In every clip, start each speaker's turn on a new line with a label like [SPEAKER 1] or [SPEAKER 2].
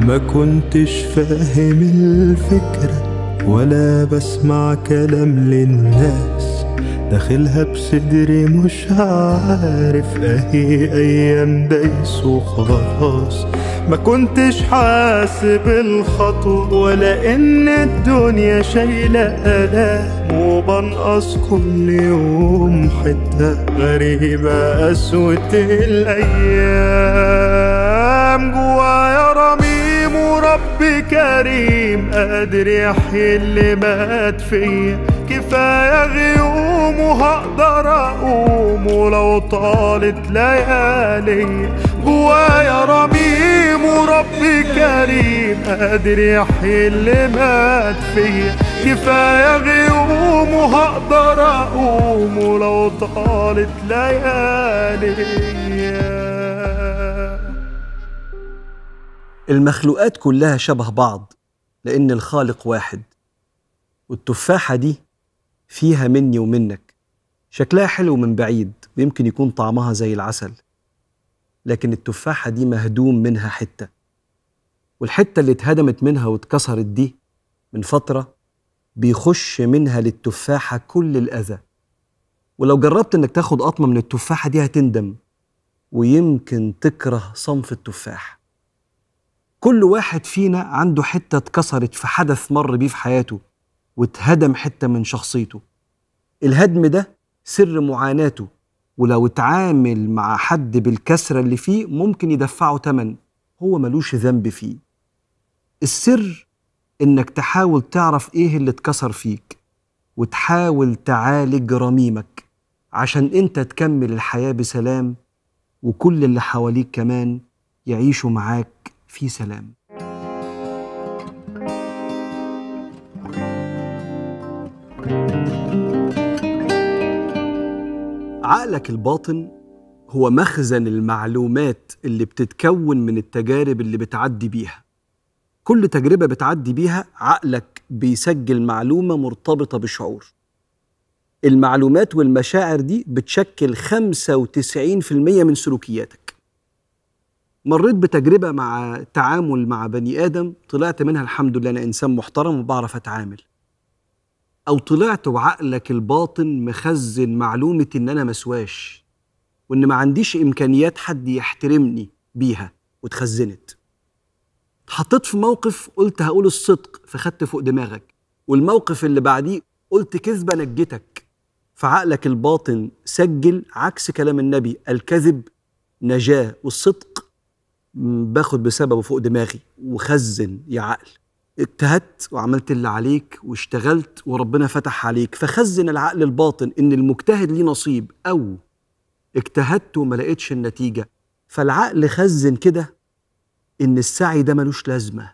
[SPEAKER 1] ما كنتش فاهم الفكرة ولا بسمع كلام للناس داخلها بصدري مش عارف اهي ايام دايس وخلاص ما كنتش حاسب الخطوة ولا ان الدنيا شايلة الام وبنقص كل يوم حتة غريبة قسوة الايام الألم جوايا رميم ورب كريم قادر يحيي اللي مات فيا كفاية غيوم وهقدر أقوم ولو طالت ليالي جوايا رميم ورب كريم قادر يحيي اللي مات فيا كفاية غيوم وهقدر أقوم ولو طالت ليالي
[SPEAKER 2] المخلوقات كلها شبه بعض لأن الخالق واحد والتفاحة دي فيها مني ومنك شكلها حلو من بعيد ويمكن يكون طعمها زي العسل لكن التفاحة دي مهدوم منها حتة والحتة اللي اتهدمت منها واتكسرت دي من فترة بيخش منها للتفاحة كل الأذى ولو جربت إنك تاخد قطمة من التفاحة دي هتندم ويمكن تكره صنف التفاح كل واحد فينا عنده حتة اتكسرت في حدث مر بيه في حياته واتهدم حتة من شخصيته الهدم ده سر معاناته ولو اتعامل مع حد بالكسرة اللي فيه ممكن يدفعه تمن هو ملوش ذنب فيه السر انك تحاول تعرف ايه اللي اتكسر فيك وتحاول تعالج رميمك عشان انت تكمل الحياة بسلام وكل اللي حواليك كمان يعيشوا معاك في سلام عقلك الباطن هو مخزن المعلومات اللي بتتكون من التجارب اللي بتعدي بيها كل تجربة بتعدي بيها عقلك بيسجل معلومة مرتبطة بشعور المعلومات والمشاعر دي بتشكل 95% من سلوكياتك مريت بتجربه مع تعامل مع بني ادم طلعت منها الحمد لله انا انسان محترم وبعرف اتعامل او طلعت وعقلك الباطن مخزن معلومه ان انا مسواش وان ما عنديش امكانيات حد يحترمني بيها واتخزنت اتحطيت في موقف قلت هقول الصدق فخدت فوق دماغك والموقف اللي بعديه قلت كذبه نجتك فعقلك الباطن سجل عكس كلام النبي الكذب نجاه والصدق باخد بسببه فوق دماغي وخزن يا عقل اجتهدت وعملت اللي عليك واشتغلت وربنا فتح عليك فخزن العقل الباطن ان المجتهد ليه نصيب او اجتهدت وما لقيتش النتيجه فالعقل خزن كده ان السعي ده ملوش لازمه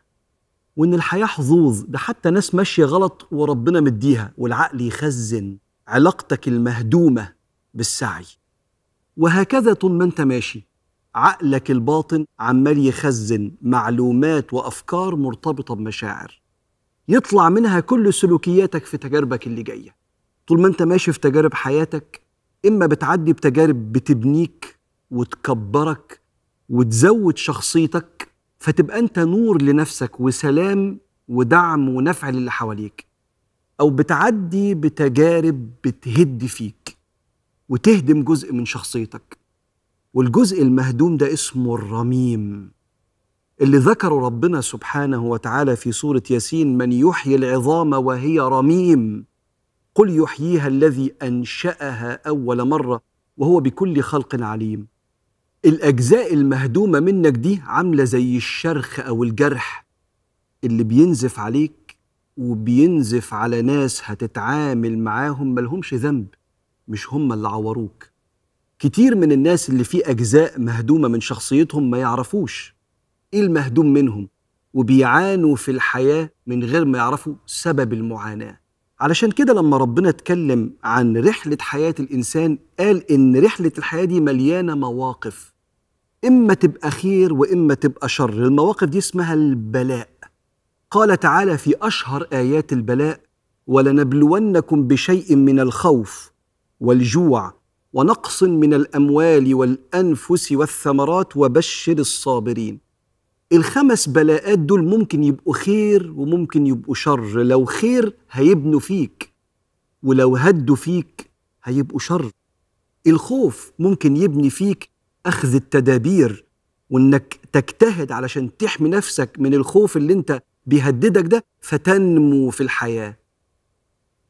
[SPEAKER 2] وان الحياه حظوظ ده حتى ناس ماشيه غلط وربنا مديها والعقل يخزن علاقتك المهدومه بالسعي وهكذا طول ما انت ماشي عقلك الباطن عمال يخزن معلومات وافكار مرتبطه بمشاعر يطلع منها كل سلوكياتك في تجاربك اللي جايه طول ما انت ماشي في تجارب حياتك اما بتعدي بتجارب بتبنيك وتكبرك وتزود شخصيتك فتبقى انت نور لنفسك وسلام ودعم ونفع للي حواليك او بتعدي بتجارب بتهد فيك وتهدم جزء من شخصيتك والجزء المهدوم ده اسمه الرميم اللي ذكره ربنا سبحانه وتعالى في سورة ياسين من يحيي العظام وهي رميم قل يحييها الذي أنشأها أول مرة وهو بكل خلق عليم الأجزاء المهدومة منك دي عاملة زي الشرخ أو الجرح اللي بينزف عليك وبينزف على ناس هتتعامل معاهم ملهمش ذنب مش هم اللي عوروك كتير من الناس اللي في أجزاء مهدومة من شخصيتهم ما يعرفوش إيه المهدوم منهم وبيعانوا في الحياة من غير ما يعرفوا سبب المعاناة علشان كده لما ربنا اتكلم عن رحلة حياة الإنسان قال إن رحلة الحياة دي مليانة مواقف إما تبقى خير وإما تبقى شر المواقف دي اسمها البلاء قال تعالى في أشهر آيات البلاء ولنبلونكم بشيء من الخوف والجوع ونقص من الاموال والانفس والثمرات وبشر الصابرين الخمس بلاءات دول ممكن يبقوا خير وممكن يبقوا شر لو خير هيبنوا فيك ولو هدوا فيك هيبقوا شر الخوف ممكن يبني فيك اخذ التدابير وانك تجتهد علشان تحمي نفسك من الخوف اللي انت بيهددك ده فتنمو في الحياه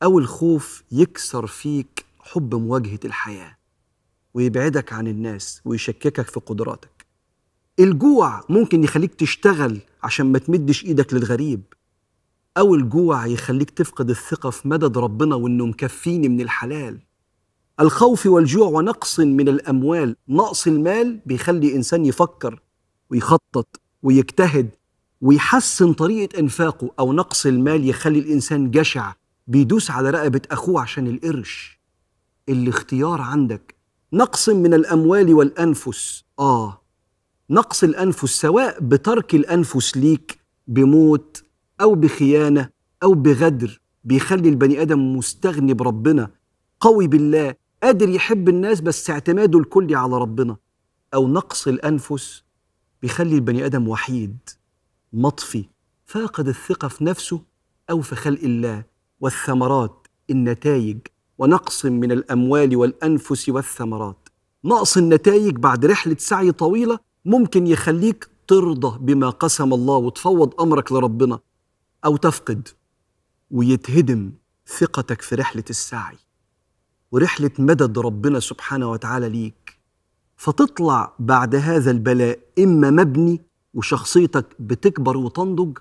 [SPEAKER 2] او الخوف يكسر فيك حب مواجهة الحياة ويبعدك عن الناس ويشككك في قدراتك الجوع ممكن يخليك تشتغل عشان ما تمدش ايدك للغريب أو الجوع يخليك تفقد الثقة في مدد ربنا وإنه مكفيني من الحلال الخوف والجوع ونقص من الأموال نقص المال بيخلي إنسان يفكر ويخطط ويجتهد ويحسن طريقة إنفاقه أو نقص المال يخلي الإنسان جشع بيدوس على رقبة أخوه عشان القرش الاختيار عندك نقص من الأموال والأنفس آه نقص الأنفس سواء بترك الأنفس ليك بموت أو بخيانة أو بغدر بيخلي البني آدم مستغني بربنا قوي بالله قادر يحب الناس بس اعتماده الكلي على ربنا أو نقص الأنفس بيخلي البني آدم وحيد مطفي فاقد الثقة في نفسه أو في خلق الله والثمرات النتائج ونقص من الاموال والانفس والثمرات نقص النتائج بعد رحله سعي طويله ممكن يخليك ترضى بما قسم الله وتفوض امرك لربنا او تفقد ويتهدم ثقتك في رحله السعي ورحله مدد ربنا سبحانه وتعالى ليك فتطلع بعد هذا البلاء اما مبني وشخصيتك بتكبر وتنضج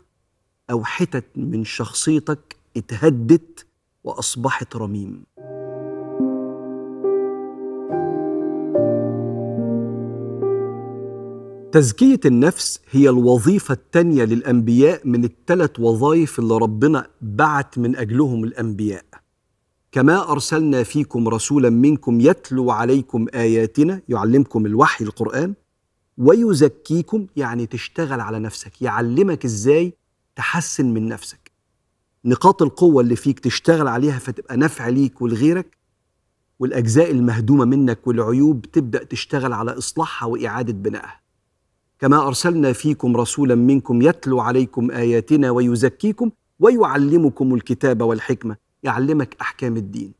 [SPEAKER 2] او حتت من شخصيتك اتهدت واصبحت رميم تزكيه النفس هي الوظيفه الثانيه للانبياء من الثلاث وظائف اللي ربنا بعت من اجلهم الانبياء كما ارسلنا فيكم رسولا منكم يتلو عليكم اياتنا يعلمكم الوحي القران ويزكيكم يعني تشتغل على نفسك يعلمك ازاي تحسن من نفسك نقاط القوة اللي فيك تشتغل عليها فتبقى نافعة ليك ولغيرك والأجزاء المهدومة منك والعيوب تبدأ تشتغل على إصلاحها وإعادة بنائها كما أرسلنا فيكم رسولا منكم يتلو عليكم آياتنا ويزكيكم ويعلمكم الكتاب والحكمة يعلمك أحكام الدين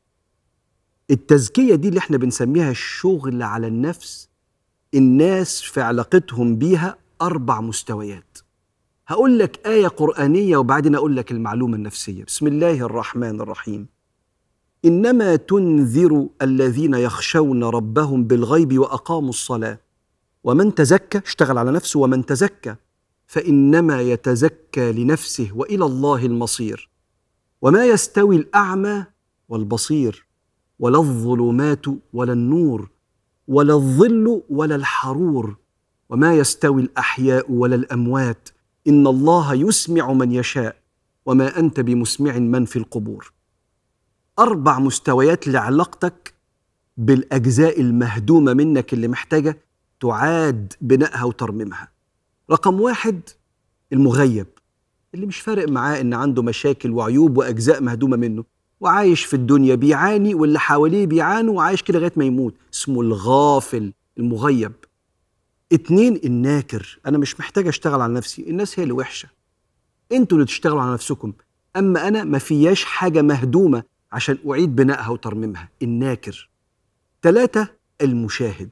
[SPEAKER 2] التزكية دي اللي احنا بنسميها الشغل على النفس الناس في علاقتهم بيها أربع مستويات هقول لك آية قرآنية وبعدين أقول لك المعلومة النفسية بسم الله الرحمن الرحيم إنما تنذر الذين يخشون ربهم بالغيب وأقاموا الصلاة ومن تزكى اشتغل على نفسه ومن تزكى فإنما يتزكى لنفسه وإلى الله المصير وما يستوي الأعمى والبصير ولا الظلمات ولا النور ولا الظل ولا الحرور وما يستوي الأحياء ولا الأموات إن الله يسمع من يشاء وما أنت بمسمع من في القبور أربع مستويات لعلاقتك بالأجزاء المهدومة منك اللي محتاجة تعاد بنائها وترميمها رقم واحد المغيب اللي مش فارق معاه إن عنده مشاكل وعيوب وأجزاء مهدومة منه وعايش في الدنيا بيعاني واللي حواليه بيعانوا وعايش كده لغاية ما يموت اسمه الغافل المغيب اتنين الناكر انا مش محتاج اشتغل على نفسي الناس هي اللي وحشه انتوا اللي تشتغلوا على نفسكم اما انا ما فياش حاجه مهدومه عشان اعيد بنائها وترميمها الناكر تلاتة المشاهد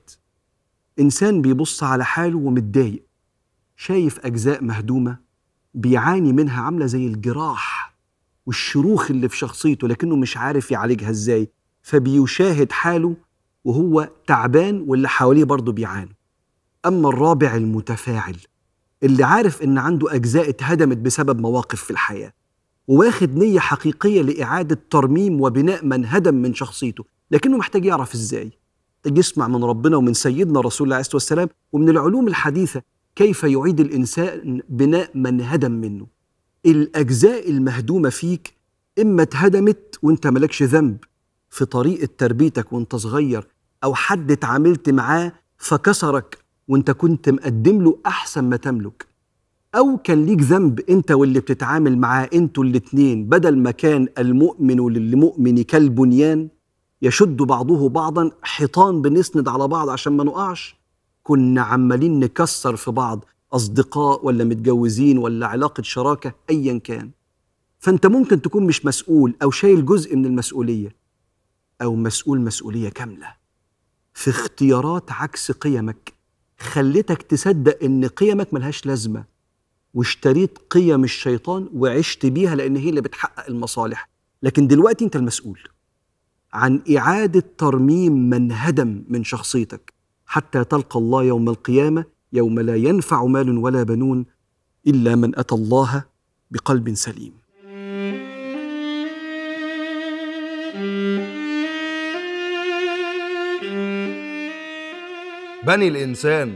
[SPEAKER 2] انسان بيبص على حاله ومتضايق شايف اجزاء مهدومه بيعاني منها عامله زي الجراح والشروخ اللي في شخصيته لكنه مش عارف يعالجها ازاي فبيشاهد حاله وهو تعبان واللي حواليه برضه بيعانوا أما الرابع المتفاعل اللي عارف إن عنده أجزاء اتهدمت بسبب مواقف في الحياة وواخد نية حقيقية لإعادة ترميم وبناء من هدم من شخصيته لكنه محتاج يعرف إزاي طيب يسمع من ربنا ومن سيدنا رسول الله عليه الصلاة والسلام ومن العلوم الحديثة كيف يعيد الإنسان بناء من هدم منه الأجزاء المهدومة فيك إما اتهدمت وانت مالكش ذنب في طريقة تربيتك وانت صغير أو حد اتعاملت معاه فكسرك وانت كنت مقدم له احسن ما تملك او كان ليك ذنب انت واللي بتتعامل معاه انتوا الاتنين بدل ما كان المؤمن للمؤمن كالبنيان يشد بعضه بعضا حيطان بنسند على بعض عشان ما نقعش كنا عمالين نكسر في بعض اصدقاء ولا متجوزين ولا علاقه شراكه ايا كان فانت ممكن تكون مش مسؤول او شايل جزء من المسؤوليه او مسؤول مسؤوليه كامله في اختيارات عكس قيمك خلتك تصدق ان قيمك ملهاش لازمه واشتريت قيم الشيطان وعشت بيها لان هي اللي بتحقق المصالح لكن دلوقتي انت المسؤول عن اعاده ترميم من هدم من شخصيتك حتى تلقى الله يوم القيامه يوم لا ينفع مال ولا بنون الا من اتى الله بقلب سليم
[SPEAKER 3] بني الإنسان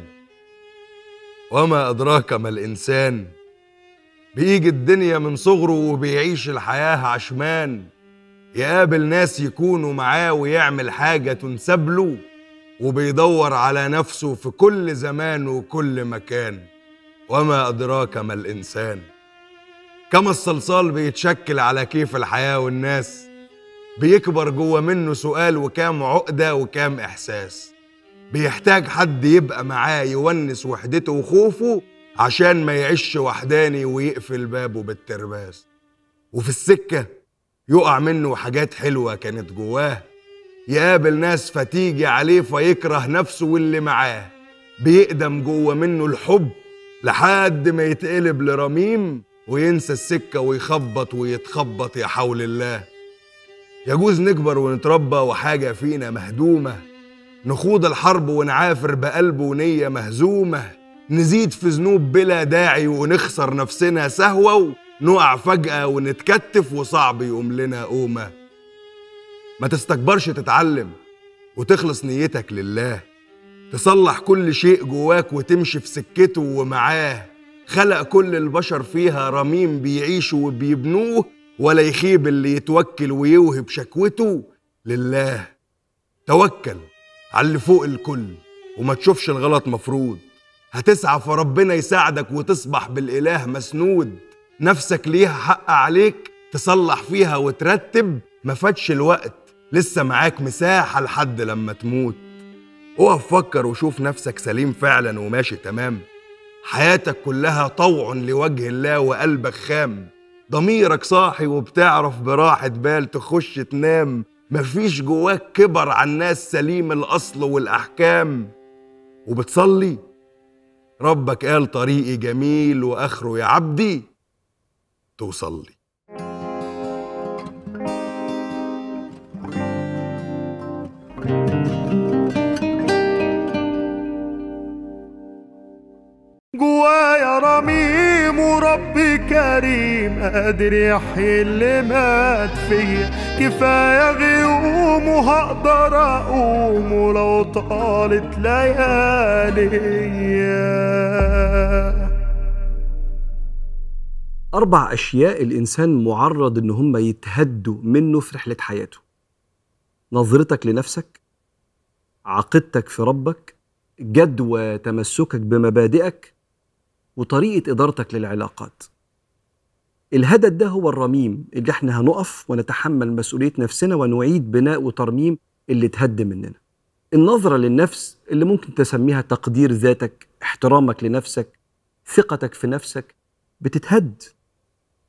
[SPEAKER 3] وما أدراك ما الإنسان بيجي الدنيا من صغره وبيعيش الحياة عشمان يقابل ناس يكونوا معاه ويعمل حاجة تنسب له وبيدور على نفسه في كل زمان وكل مكان وما أدراك ما الإنسان كما الصلصال بيتشكل على كيف الحياة والناس بيكبر جوه منه سؤال وكام عقدة وكام إحساس بيحتاج حد يبقى معاه يونس وحدته وخوفه عشان ما يعيش وحداني ويقفل بابه بالترباس وفي السكة يقع منه حاجات حلوة كانت جواه يقابل ناس فتيجي عليه فيكره نفسه واللي معاه بيقدم جوه منه الحب لحد ما يتقلب لرميم وينسى السكة ويخبط ويتخبط يا حول الله يجوز نكبر ونتربى وحاجة فينا مهدومة نخوض الحرب ونعافر بقلب ونية مهزومة نزيد في ذنوب بلا داعي ونخسر نفسنا سهوة ونقع فجأة ونتكتف وصعب يقوم لنا قومة ما تستكبرش تتعلم وتخلص نيتك لله تصلح كل شيء جواك وتمشي في سكته ومعاه خلق كل البشر فيها رميم بيعيشوا وبيبنوه ولا يخيب اللي يتوكل ويوهب شكوته لله توكل على اللي فوق الكل وما تشوفش الغلط مفروض هتسعى فربنا يساعدك وتصبح بالاله مسنود نفسك ليها حق عليك تصلح فيها وترتب ما فاتش الوقت لسه معاك مساحه لحد لما تموت اقف فكر وشوف نفسك سليم فعلا وماشي تمام حياتك كلها طوع لوجه الله وقلبك خام ضميرك صاحي وبتعرف براحة بال تخش تنام مفيش جواك كبر على الناس سليم الاصل والاحكام وبتصلي ربك قال طريقي جميل واخره يا عبدي توصل لي
[SPEAKER 1] جوايا رميم وربي كريم قادر يحيي اللي مات فيا كفايه غير اقوم وهقدر اقوم ولو طالت ليالي
[SPEAKER 2] اربع اشياء الانسان معرض ان هم يتهدوا منه في رحله حياته نظرتك لنفسك عقيدتك في ربك جدوى تمسكك بمبادئك وطريقه ادارتك للعلاقات الهدد ده هو الرميم اللي احنا هنقف ونتحمل مسؤوليه نفسنا ونعيد بناء وترميم اللي اتهد مننا النظره للنفس اللي ممكن تسميها تقدير ذاتك احترامك لنفسك ثقتك في نفسك بتتهد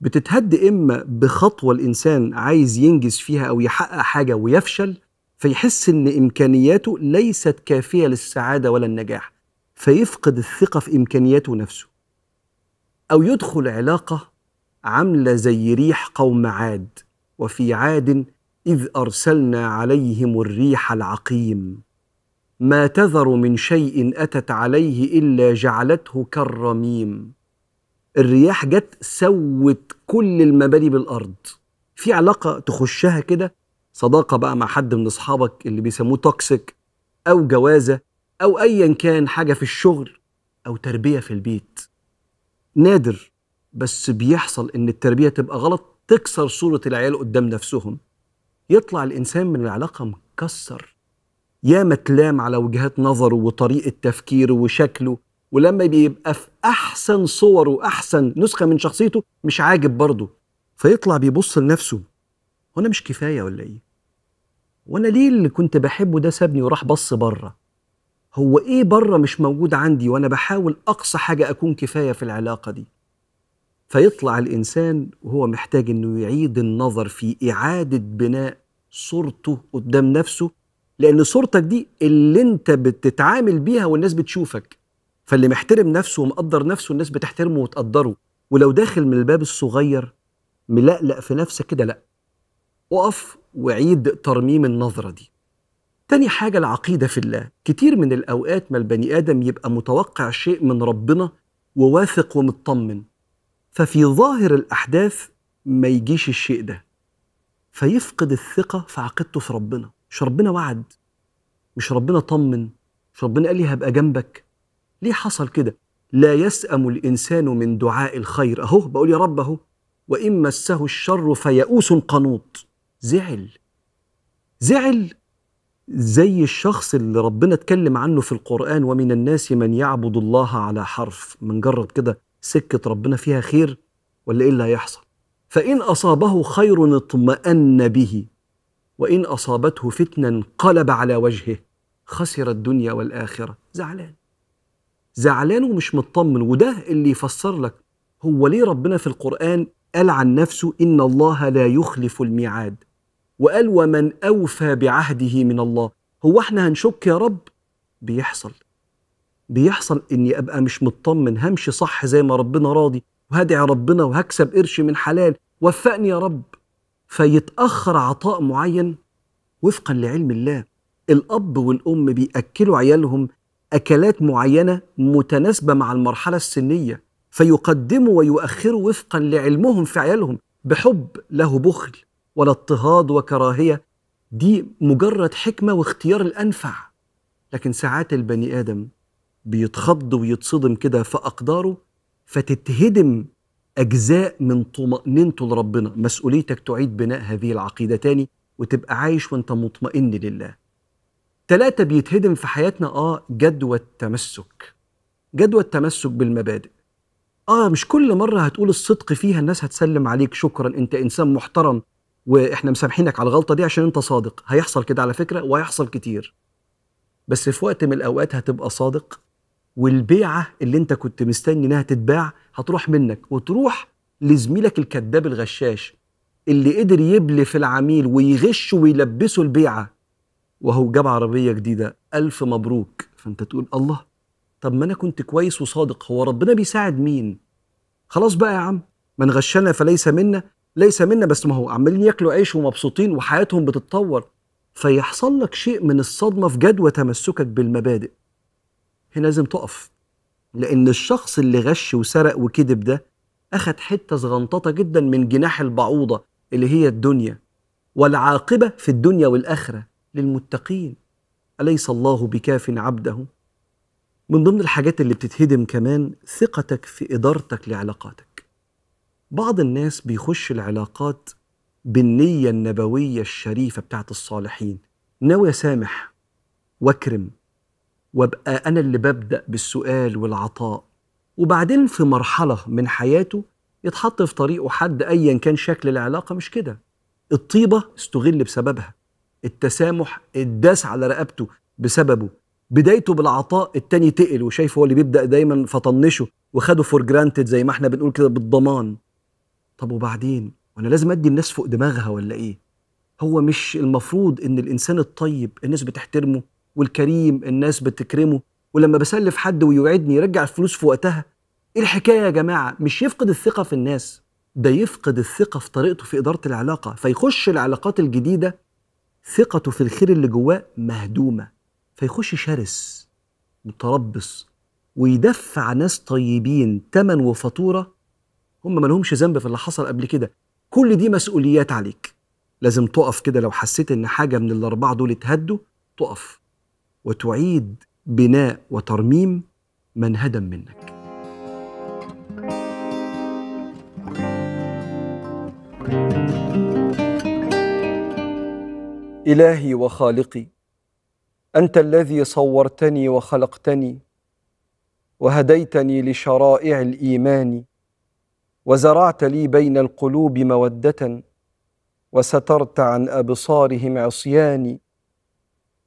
[SPEAKER 2] بتتهد اما بخطوه الانسان عايز ينجز فيها او يحقق حاجه ويفشل فيحس ان امكانياته ليست كافيه للسعاده ولا النجاح فيفقد الثقه في امكانياته نفسه او يدخل علاقه عامله زي ريح قوم عاد وفي عاد اذ ارسلنا عليهم الريح العقيم ما تذر من شيء اتت عليه الا جعلته كالرميم الرياح جت سوت كل المباني بالارض في علاقه تخشها كده صداقه بقى مع حد من اصحابك اللي بيسموه توكسيك او جوازه او ايا كان حاجه في الشغل او تربيه في البيت نادر بس بيحصل ان التربيه تبقى غلط تكسر صوره العيال قدام نفسهم يطلع الانسان من العلاقه مكسر ياما تلام على وجهات نظره وطريقه تفكيره وشكله ولما بيبقى في احسن صوره واحسن نسخه من شخصيته مش عاجب برضه فيطلع بيبص لنفسه وانا مش كفايه ولا ايه وانا ليه اللي كنت بحبه ده سابني وراح بص بره هو ايه بره مش موجود عندي وانا بحاول اقصى حاجه اكون كفايه في العلاقه دي فيطلع الانسان وهو محتاج انه يعيد النظر في اعاده بناء صورته قدام نفسه لان صورتك دي اللي انت بتتعامل بيها والناس بتشوفك فاللي محترم نفسه ومقدر نفسه الناس بتحترمه وتقدره ولو داخل من الباب الصغير ملقلق في نفسك كده لا اقف وعيد ترميم النظره دي تاني حاجه العقيده في الله كتير من الاوقات ما البني ادم يبقى متوقع شيء من ربنا وواثق ومطمن ففي ظاهر الأحداث ما يجيش الشيء ده فيفقد الثقة في عقيدته في ربنا مش ربنا وعد مش ربنا طمن مش ربنا قال لي هبقى جنبك ليه حصل كده لا يسأم الإنسان من دعاء الخير أهو بقول يا رب أهو وإن مسه الشر فيئوس قنوط زعل زعل زي الشخص اللي ربنا اتكلم عنه في القرآن ومن الناس من يعبد الله على حرف من جرد كده سكة ربنا فيها خير ولا إيه اللي هيحصل فإن أصابه خير اطمأن به وإن أصابته فتنة انقلب على وجهه خسر الدنيا والآخرة زعلان زعلان ومش مطمن وده اللي يفسر لك هو ليه ربنا في القرآن قال عن نفسه إن الله لا يخلف الميعاد وقال ومن أوفى بعهده من الله هو احنا هنشك يا رب بيحصل بيحصل اني ابقى مش مطمن همشي صح زي ما ربنا راضي وهدعي ربنا وهكسب قرش من حلال وفقني يا رب فيتاخر عطاء معين وفقا لعلم الله الاب والام بياكلوا عيالهم اكلات معينه متناسبه مع المرحله السنيه فيقدموا ويؤخروا وفقا لعلمهم في عيالهم بحب له بخل ولا اضطهاد وكراهيه دي مجرد حكمه واختيار الانفع لكن ساعات البني ادم بيتخض ويتصدم كده في أقداره فتتهدم أجزاء من طمأنينته لربنا مسؤوليتك تعيد بناء هذه العقيدة تاني وتبقى عايش وانت مطمئن لله تلاتة بيتهدم في حياتنا آه جدوى التمسك جدوى التمسك بالمبادئ آه مش كل مرة هتقول الصدق فيها الناس هتسلم عليك شكرا أنت إنسان محترم واحنا مسامحينك على الغلطه دي عشان انت صادق هيحصل كده على فكره وهيحصل كتير بس في وقت من الاوقات هتبقى صادق والبيعه اللي انت كنت مستني انها تتباع هتروح منك وتروح لزميلك الكذاب الغشاش اللي قدر يبلف العميل ويغش ويلبسه البيعه وهو جاب عربيه جديده الف مبروك فانت تقول الله طب ما انا كنت كويس وصادق هو ربنا بيساعد مين خلاص بقى يا عم من غشنا فليس منا ليس منا بس ما هو عمالين ياكلوا عيش ومبسوطين وحياتهم بتتطور فيحصل لك شيء من الصدمه في جدوى تمسكك بالمبادئ هنا لازم تقف لأن الشخص اللي غش وسرق وكذب ده أخد حتة صغنططة جدا من جناح البعوضة اللي هي الدنيا والعاقبة في الدنيا والآخرة للمتقين أليس الله بكاف عبده من ضمن الحاجات اللي بتتهدم كمان ثقتك في إدارتك لعلاقاتك بعض الناس بيخش العلاقات بالنية النبوية الشريفة بتاعت الصالحين ناوي أسامح وأكرم وابقى انا اللي ببدا بالسؤال والعطاء وبعدين في مرحله من حياته يتحط في طريقه حد ايا كان شكل العلاقه مش كده الطيبه استغل بسببها التسامح الداس على رقبته بسببه بدايته بالعطاء التاني تقل وشايف هو اللي بيبدا دايما فطنشه وخده فور جرانتد زي ما احنا بنقول كده بالضمان طب وبعدين وانا لازم ادي الناس فوق دماغها ولا ايه هو مش المفروض ان الانسان الطيب الناس بتحترمه والكريم الناس بتكرمه ولما بسلف حد ويوعدني يرجع الفلوس في وقتها ايه الحكايه يا جماعه مش يفقد الثقه في الناس ده يفقد الثقه في طريقته في اداره العلاقه فيخش العلاقات الجديده ثقته في الخير اللي جواه مهدومه فيخش شرس متربص ويدفع ناس طيبين تمن وفاتوره هم لهمش ذنب في اللي حصل قبل كده كل دي مسؤوليات عليك لازم تقف كده لو حسيت ان حاجه من الاربعه دول اتهدوا تقف وتعيد بناء وترميم من هدم منك الهي وخالقي انت الذي صورتني وخلقتني وهديتني لشرائع الايمان وزرعت لي بين القلوب موده وسترت عن ابصارهم عصياني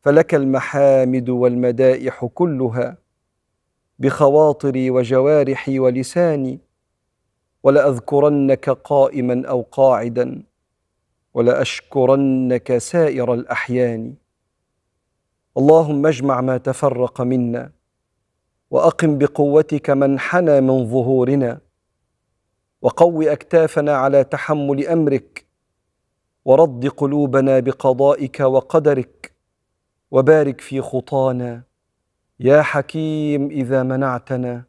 [SPEAKER 2] فلك المحامد والمدائح كلها بخواطري وجوارحي ولساني ولاذكرنك قائما او قاعدا ولاشكرنك سائر الاحيان اللهم اجمع ما تفرق منا واقم بقوتك من حنى من ظهورنا وقو اكتافنا على تحمل امرك ورد قلوبنا بقضائك وقدرك وبارك في خطانا يا حكيم اذا منعتنا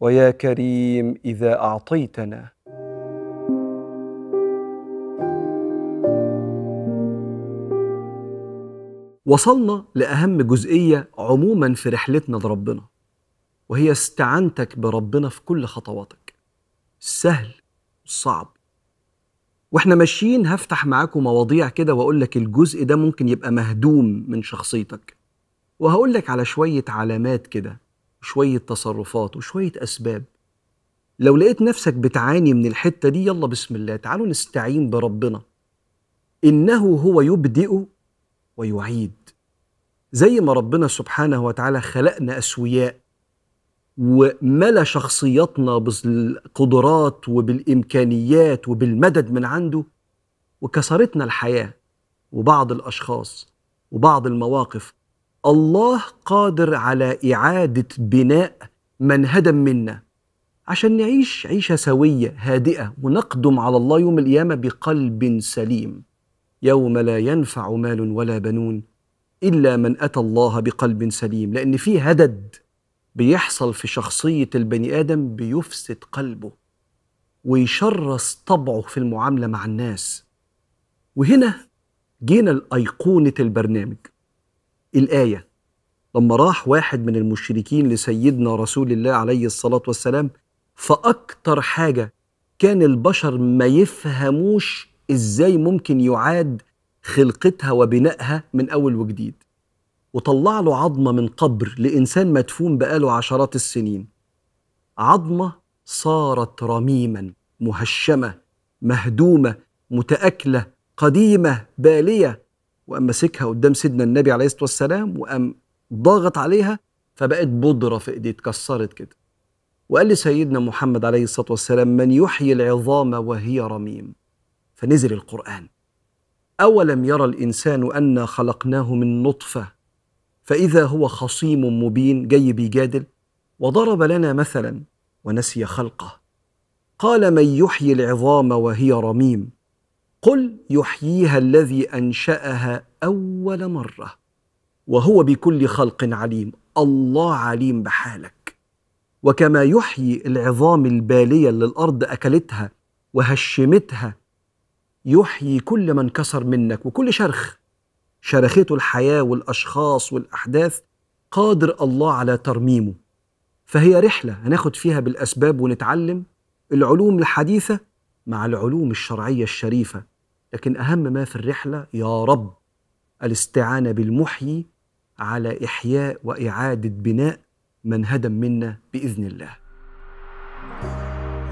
[SPEAKER 2] ويا كريم اذا اعطيتنا وصلنا لاهم جزئيه عموما في رحلتنا لربنا وهي استعانتك بربنا في كل خطواتك السهل والصعب واحنا ماشيين هفتح معاكم مواضيع كده واقول لك الجزء ده ممكن يبقى مهدوم من شخصيتك وهقول لك على شويه علامات كده وشويه تصرفات وشويه اسباب لو لقيت نفسك بتعاني من الحته دي يلا بسم الله تعالوا نستعين بربنا انه هو يبدئ ويعيد زي ما ربنا سبحانه وتعالى خلقنا اسوياء وملا شخصياتنا بالقدرات وبالامكانيات وبالمدد من عنده وكسرتنا الحياه وبعض الاشخاص وبعض المواقف الله قادر على اعاده بناء من هدم منا عشان نعيش عيشه سويه هادئه ونقدم على الله يوم القيامه بقلب سليم يوم لا ينفع مال ولا بنون الا من اتى الله بقلب سليم لان في هدد بيحصل في شخصية البني آدم بيفسد قلبه ويشرس طبعه في المعاملة مع الناس وهنا جينا لأيقونة البرنامج الآية لما راح واحد من المشركين لسيدنا رسول الله عليه الصلاة والسلام فأكتر حاجة كان البشر ما يفهموش إزاي ممكن يعاد خلقتها وبنائها من أول وجديد وطلع له عظمه من قبر لانسان مدفون بقاله عشرات السنين عظمه صارت رميما مهشمه مهدومه متاكله قديمه باليه وقام ماسكها قدام سيدنا النبي عليه الصلاه والسلام وقام ضاغط عليها فبقت بودره في ايديه اتكسرت كده وقال لسيدنا محمد عليه الصلاه والسلام من يحيي العظام وهي رميم فنزل القران اولم يرى الانسان انا خلقناه من نطفه فإذا هو خصيم مبين جاي بيجادل وضرب لنا مثلا ونسي خلقه قال من يحيي العظام وهي رميم قل يحييها الذي انشاها اول مره وهو بكل خلق عليم الله عليم بحالك وكما يحيي العظام الباليه اللي الارض اكلتها وهشمتها يحيي كل من كسر منك وكل شرخ شرخته الحياه والاشخاص والاحداث قادر الله على ترميمه فهي رحله هناخد فيها بالاسباب ونتعلم العلوم الحديثه مع العلوم الشرعيه الشريفه لكن اهم ما في الرحله يا رب الاستعانه بالمحيي على احياء واعاده بناء من هدم منا باذن الله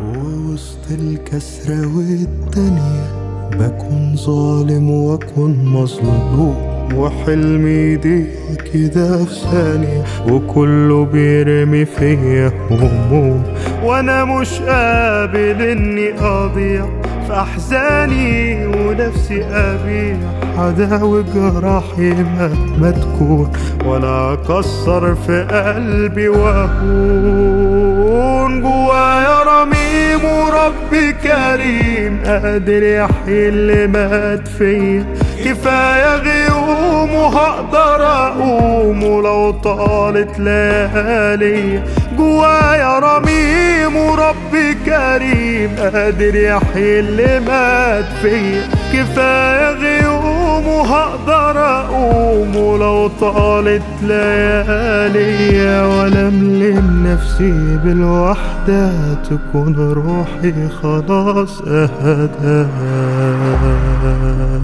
[SPEAKER 1] ووسط الكسرة والدنيا بكون ظالم وكن مظلوم وحلمي دي كده في ثانية وكله بيرمي فيا هموم وأنا مش قابل إني أضيع في أحزاني ونفسي أبيع حدا وجراحي مهما تكون ولا أكسر في قلبي وأهون جوايا رميم ورب كريم قادر يحيي اللي مات فيا كفاية غيوم وهقدر أقوم ولو طالت ليالي جوايا رميم ورب كريم قادر يحيي اللي مات فيا كفايه غيوم وهقدر اقوم ولو طالت ليالي ولا ملم نفسي بالوحده تكون روحي خلاص اهداها